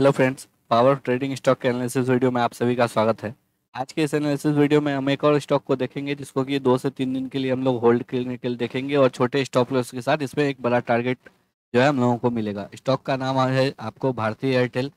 hello friends power trading stock के analysis video में आप सभी का स्वागत है आज के इस एनालिसिस वीडियो में हम एक और स्टॉक को देखेंगे जिसको कि दो से तीन दिन के लिए हम लोग होल्ड करने के लिए देखेंगे और छोटे स्टॉप लॉस के साथ इसमें एक बड़ा टारगेट जो है हम लोगों को मिलेगा स्टॉक का नाम है आपको भारतीय एयरटेल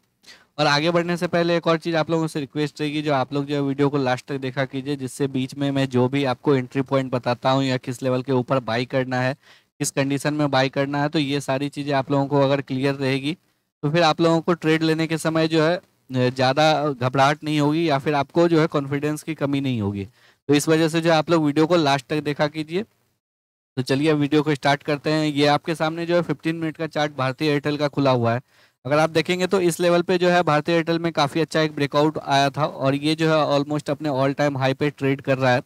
और आगे बढ़ने से पहले एक और चीज़ आप लोगों से रिक्वेस्ट रहेगी जो आप लोग जो है वीडियो को लास्ट तक देखा कीजिए जिससे बीच में मैं जो भी आपको एंट्री पॉइंट बताता हूँ या किस लेवल के ऊपर बाई करना है किस कंडीशन में बाई करना है तो ये सारी चीज़ें आप लोगों को अगर क्लियर रहेगी तो फिर आप लोगों को ट्रेड लेने के समय जो है ज़्यादा घबराहट नहीं होगी या फिर आपको जो है कॉन्फिडेंस की कमी नहीं होगी तो इस वजह से जो आप लोग वीडियो को लास्ट तक देखा कीजिए तो चलिए अब वीडियो को स्टार्ट करते हैं ये आपके सामने जो है फिफ्टीन मिनट का चार्ट भारतीय एयरटेल का खुला हुआ है अगर आप देखेंगे तो इस लेवल पे जो है भारतीय एयरटेल में काफ़ी अच्छा एक ब्रेकआउट आया था और ये जो है ऑलमोस्ट अपने ऑल टाइम हाई पे ट्रेड कर रहा है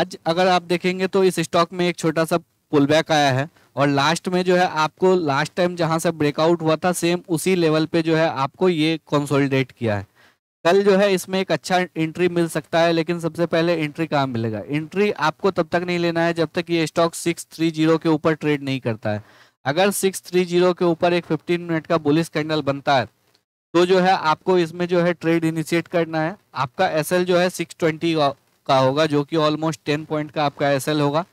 आज अगर आप देखेंगे तो इस स्टॉक में एक छोटा सा पुल बैक आया है और लास्ट में जो है आपको लास्ट टाइम जहाँ से ब्रेकआउट हुआ था सेम उसी लेवल पे जो है आपको ये कंसोलिडेट किया है कल जो है इसमें एक अच्छा एंट्री मिल सकता है लेकिन सबसे पहले एंट्री कहाँ मिलेगा एंट्री आपको तब तक नहीं लेना है जब तक ये स्टॉक सिक्स थ्री जीरो के ऊपर ट्रेड नहीं करता है अगर सिक्स थ्री जीरो के ऊपर एक फिफ्टीन मिनट का बुलिस कैंडल बनता है तो जो है आपको इसमें जो है ट्रेड इनिशिएट करना है आपका एस जो है सिक्स ट्वेंटी का होगा जो कि ऑलमोस्ट टेन पॉइंट का आपका एस होगा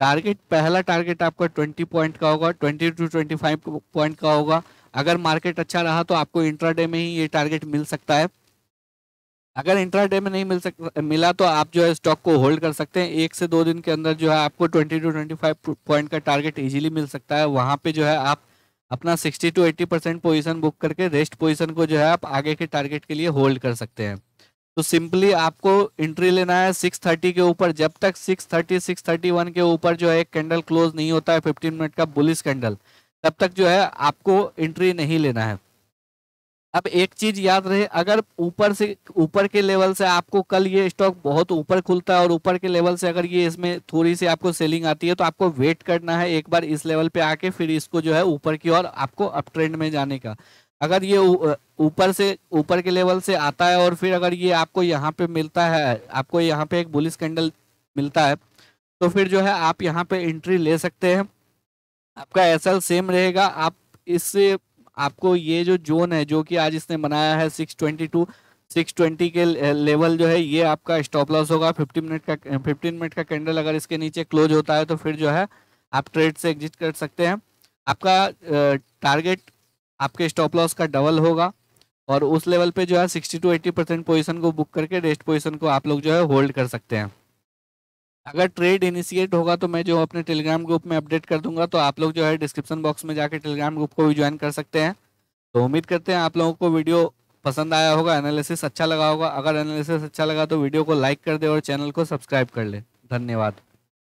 टारगेट पहला टारगेट आपका 20 पॉइंट का होगा 20 टू 25 पॉइंट का होगा अगर मार्केट अच्छा रहा तो आपको इंट्राडे में ही ये टारगेट मिल सकता है अगर इंट्राडे में नहीं मिल सक मिला तो आप जो है स्टॉक को होल्ड कर सकते हैं एक से दो दिन के अंदर जो है आपको 20 टू 25 पॉइंट का टारगेट इजीली मिल सकता है वहाँ पे जो है आप अपना 60 टू 80 परसेंट पोजिशन बुक करके रेस्ट पोजिशन को जो है आप आगे के टारगेट के लिए होल्ड कर सकते हैं तो सिंपली आपको एंट्री लेना है 6:30 के ऊपर जब तक 6:30 6:31 के ऊपर जो है कैंडल क्लोज नहीं होता है 15 मिनट का बुलिस कैंडल तब तक जो है आपको एंट्री नहीं लेना है अब एक चीज याद रहे अगर ऊपर से ऊपर के लेवल से आपको कल ये स्टॉक बहुत ऊपर खुलता है और ऊपर के लेवल से अगर ये इसमें थोड़ी सी आपको सेलिंग आती है तो आपको वेट करना है एक बार इस लेवल पे आके फिर इसको जो है ऊपर की ओर आपको अप ट्रेंड में जाने का अगर ये ऊपर से ऊपर के लेवल से आता है और फिर अगर ये आपको यहाँ पे मिलता है आपको यहाँ पे एक बुलिस कैंडल मिलता है तो फिर जो है आप यहाँ पे एंट्री ले सकते हैं आपका एस सेम रहेगा आप इससे आपको ये जो जोन है जो कि आज इसने बनाया है six twenty to six twenty के लेवल जो है ये आपका स्टॉप लॉस होगा फिफ्टीन मिनट का फिफ्टीन मिनट का कैंडल अगर इसके नीचे क्लोज होता है तो फिर जो है आप ट्रेड से एग्जिट कर सकते हैं आपका टारगेट आपके स्टॉप लॉस का डबल होगा और उस लेवल पे जो है sixty to eighty percent position को बुक करके रेस्ट पोजिशन को आप लोग जो है होल्ड कर सकते हैं अगर ट्रेड इनिशिएट होगा तो मैं जो अपने टेलीग्राम ग्रुप में अपडेट कर दूंगा तो आप लोग जो है डिस्क्रिप्शन बॉक्स में जाकर टेलीग्राम ग्रुप को भी ज्वाइन कर सकते हैं तो उम्मीद करते हैं आप लोगों को वीडियो पसंद आया होगा एनालिसिस अच्छा लगा होगा अगर एनालिसिस अच्छा लगा तो वीडियो को लाइक कर दे और चैनल को सब्सक्राइब कर ले धन्यवाद